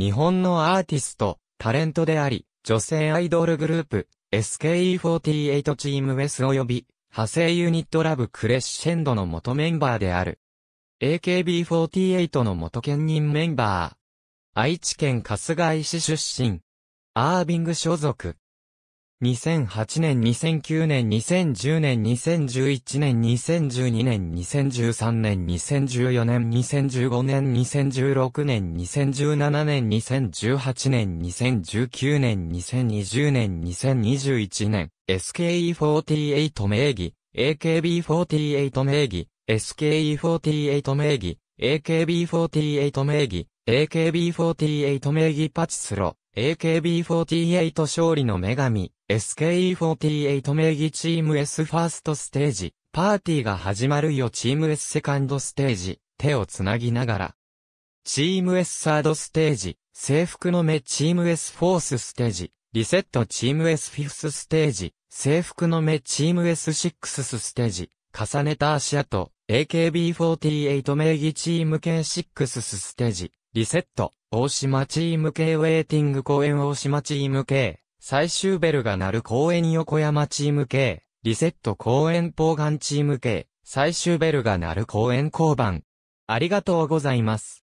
日本のアーティスト、タレントであり、女性アイドルグループ、SKE48 チームウェス及び、派生ユニットラブクレッシェンドの元メンバーである。AKB48 の元兼任メンバー。愛知県春日井市出身。アービング所属。2008年、2009年、2010年、2011年、2012年、2013年、2014年、2015年、2016年、2017年、2018年、2019年、2020年、2021年、SKE48 名義、AKB48 名義、SKE48 名義、AKB48 名義、AKB48 名義パチスロ、AKB48 勝利の女神、SKE48 名義チーム S ファーストステージ、パーティーが始まるよチーム S セカンドステージ、手をつなぎながら。チーム S サードステージ、制服の目チーム S フォースステージ、リセットチーム S フィフスステージ、制服の目チーム S6 スステージ、重ねた足跡、AKB48 名義チーム K6 スステージ、リセット。大島チーム系ウェーティング公演大島チーム系、最終ベルが鳴る公演横山チーム系、リセット公演ポーガンチーム系、最終ベルが鳴る公演交番。ありがとうございます。